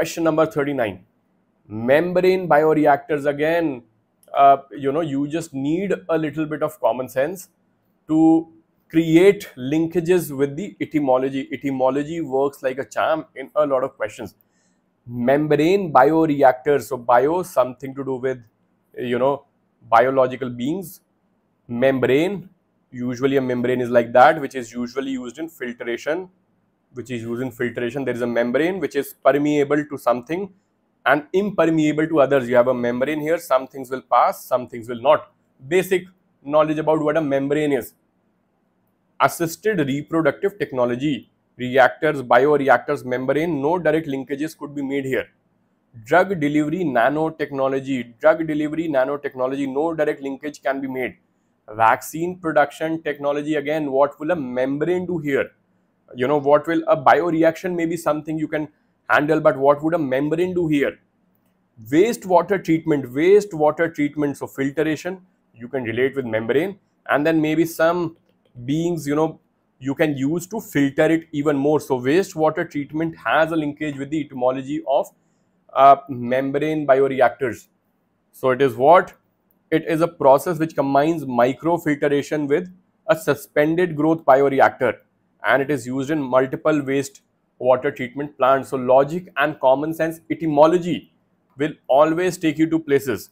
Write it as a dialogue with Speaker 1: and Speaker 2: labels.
Speaker 1: Question number 39. Membrane bioreactors again, uh, you know, you just need a little bit of common sense to create linkages with the etymology. Etymology works like a charm in a lot of questions. Membrane bioreactors, so bio something to do with, you know, biological beings. Membrane, usually a membrane is like that, which is usually used in filtration which is used in filtration. There is a membrane which is permeable to something and impermeable to others. You have a membrane here, some things will pass, some things will not. Basic knowledge about what a membrane is. Assisted reproductive technology, reactors, bioreactors, membrane, no direct linkages could be made here. Drug delivery nanotechnology, drug delivery nanotechnology, no direct linkage can be made. Vaccine production technology, again, what will a membrane do here? you know what will a bioreaction may be something you can handle but what would a membrane do here wastewater treatment wastewater treatment so filtration you can relate with membrane and then maybe some beings you know you can use to filter it even more so wastewater treatment has a linkage with the etymology of uh, membrane bioreactors so it is what it is a process which combines microfiltration with a suspended growth bioreactor and it is used in multiple waste water treatment plants. So logic and common sense etymology will always take you to places